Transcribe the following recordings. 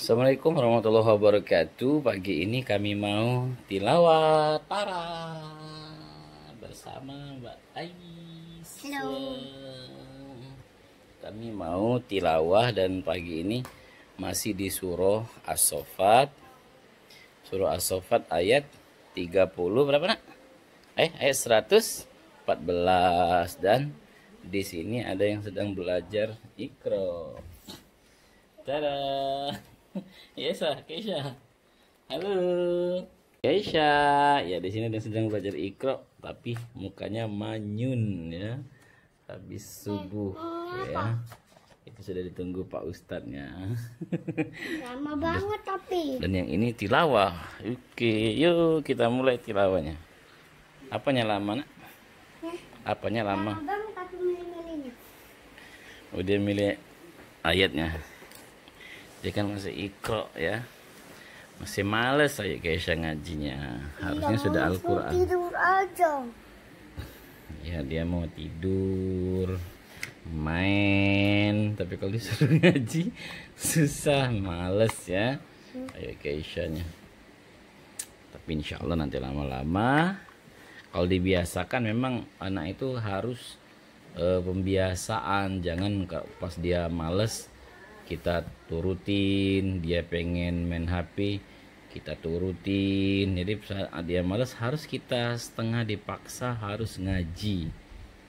Assalamualaikum warahmatullahi wabarakatuh Pagi ini kami mau tilawat para Bersama Mbak Ais Halo Kami mau tilawah dan pagi ini Masih di surah As-Sofat Surah As-Sofat ayat 30 Berapa nak? Eh, ayat 114 Dan di sini ada yang sedang belajar Ikro Tada Yesa, ah, Keisha. Halo. Keisha, ya di sini dia sedang belajar ikro tapi mukanya manyun ya. Habis subuh ya. Itu sudah ditunggu Pak Ustadznya. Lama banget tapi. Dan yang ini tilawah. Oke, yuk kita mulai tilawahnya. Apanya lama, Nak? Eh, Apanya lama? Udah oh, milih ayatnya dia kan masih ikro ya masih males saya Keisha ngajinya harusnya dia sudah Al-Quran tidur aja ya dia mau tidur main tapi kalau disuruh ngaji susah males ya ayo Keisha nya tapi insya Allah nanti lama-lama kalau dibiasakan memang anak itu harus e, pembiasaan jangan pas dia males kita turutin dia pengen main HP kita turutin jadi saat dia males harus kita setengah dipaksa harus ngaji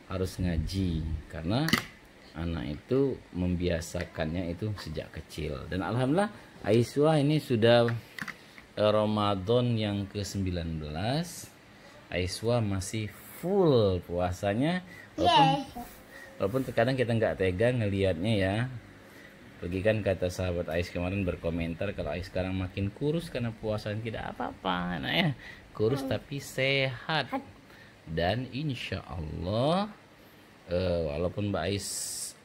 harus ngaji karena anak itu membiasakannya itu sejak kecil dan alhamdulillah Aiswa ini sudah eh, Ramadan yang ke-19 Aiswa masih full puasanya walaupun, iya, walaupun terkadang kita nggak tega ngelihatnya ya bagi kan kata sahabat Ais kemarin berkomentar kalau Ais sekarang makin kurus karena puasan tidak apa-apa. Nah ya, kurus oh. tapi sehat. Dan insya Allah uh, walaupun Mbak Ais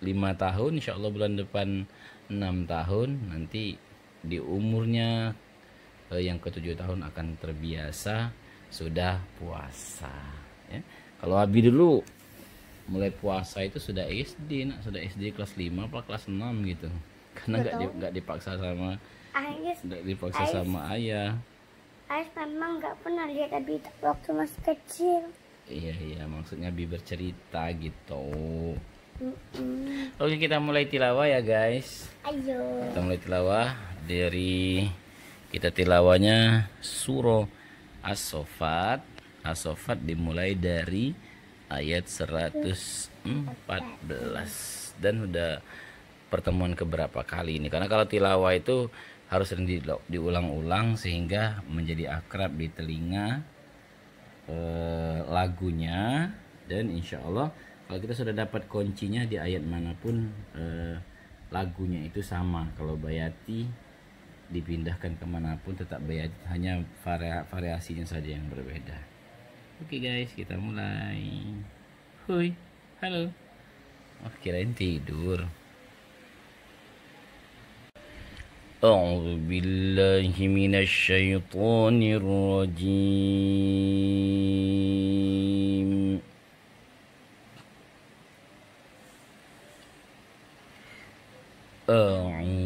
5 tahun, insya Allah bulan depan enam tahun nanti di umurnya uh, yang ketujuh tahun akan terbiasa sudah puasa ya. Kalau Abi dulu mulai puasa itu sudah SD nak sudah SD kelas 5 apa kelas 6 gitu karena nggak di, dipaksa sama nggak dipaksa Ais, sama ayah ayah memang nggak pernah lihat Abi waktu masih kecil iya iya maksudnya Abi bercerita gitu mm -mm. oke kita mulai tilawah ya guys ayo kita mulai tilawah dari kita tilawahnya suro asofat asofat dimulai dari ayat 114 dan udah pertemuan keberapa kali ini karena kalau tilawah itu harus sering diulang-ulang sehingga menjadi akrab di telinga eh, lagunya dan insya Allah kalau kita sudah dapat kuncinya di ayat manapun eh, lagunya itu sama kalau bayati dipindahkan kemanapun tetap bayati hanya variasinya saja yang berbeda. Oke okay guys, kita mulai. Hui, halo. Oh, kirain tidur. A'udzu billahi minasy syaithanir rajim. A'udzu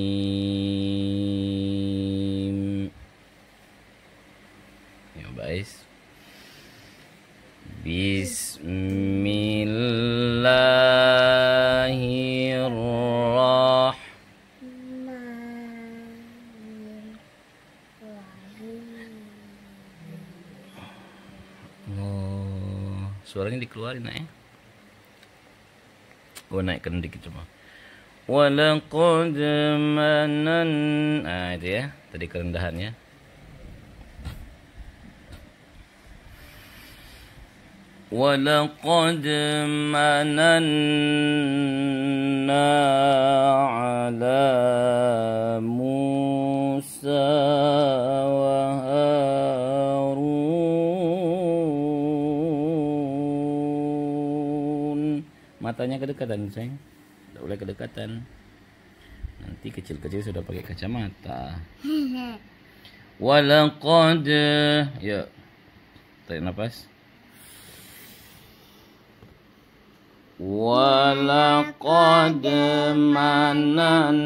suaranya dikeluarin ya gue naikkan dikit cuma walaqad manan nah itu ya tadi kerendahannya ولقد مننا Musa wa matanya kedekatan sayang udah boleh kedekatan nanti kecil-kecil sudah pakai kacamata walaqad ya tarik nafas walaqad manan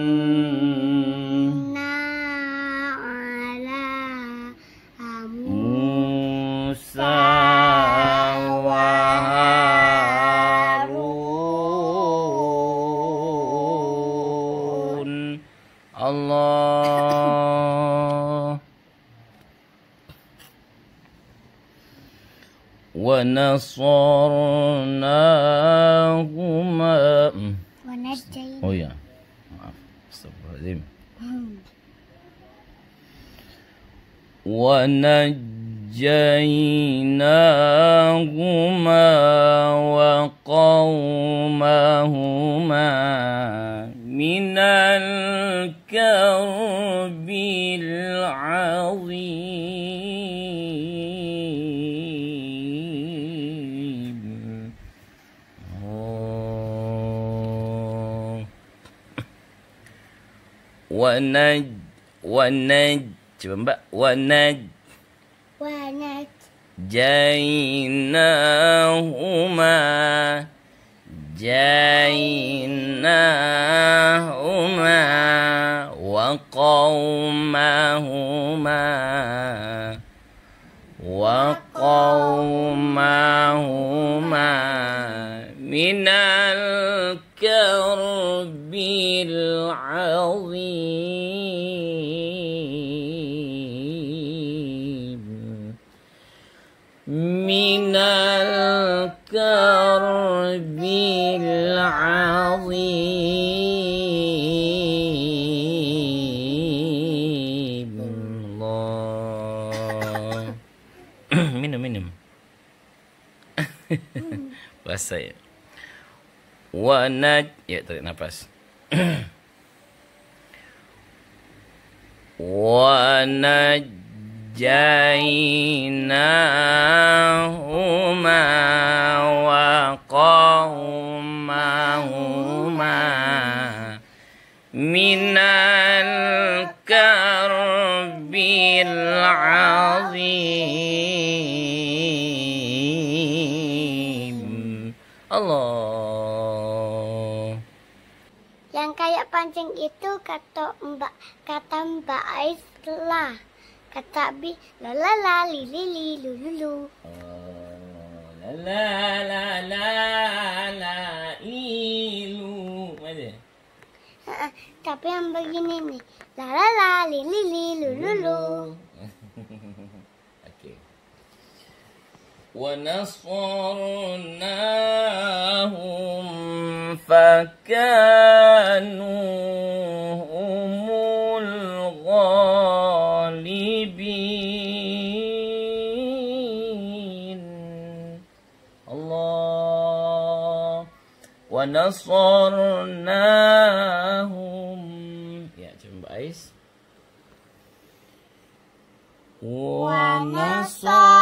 الله ونصرناهما oh, ونجيناهما وقومهما من ال الكرب العظيم آه. ونج ونج ونج ونج جيناهما جيناهما ما هو Puasa ya. Wa naj ya tarik nafas. Wa najainahuma wa qawmahuma minal karbil azim anjing itu kata Mbak kata Mbak lah Kata Bi la la la li li li lu lu lu. la oh, la la la la li lu. Mana? tapi yang begini nih. La la la li li li lu lu lu. ونصرناهم فكانوا هم الغالبين الله ونصرناهم يا جنب ايس ونصرناهم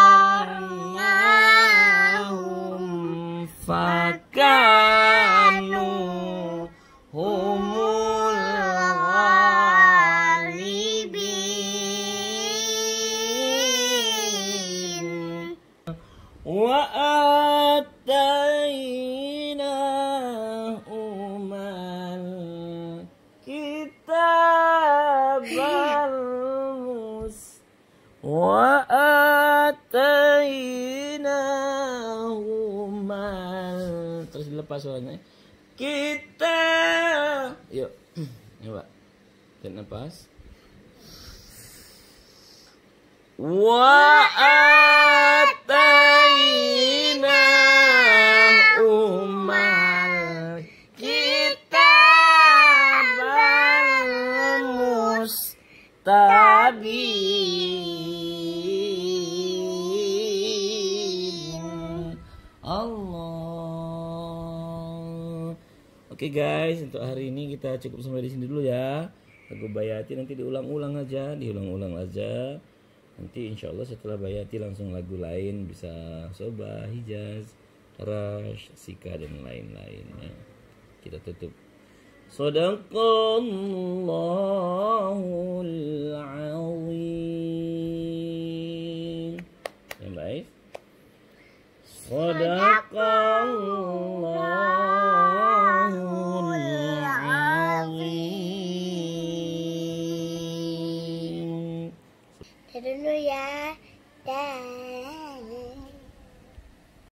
apa suaranya kita yuk coba tarik nafas wah Tabi. Tabi. Oke okay guys, untuk hari ini kita cukup sampai di sini dulu ya. Lagu Bayati nanti diulang-ulang aja, diulang-ulang aja. Nanti insya Allah setelah Bayati langsung lagu lain bisa Soba, Hijaz, Rash, Sika dan lain-lainnya. Kita tutup. Sodakallahul azim. Yang baik. Sadaqallahul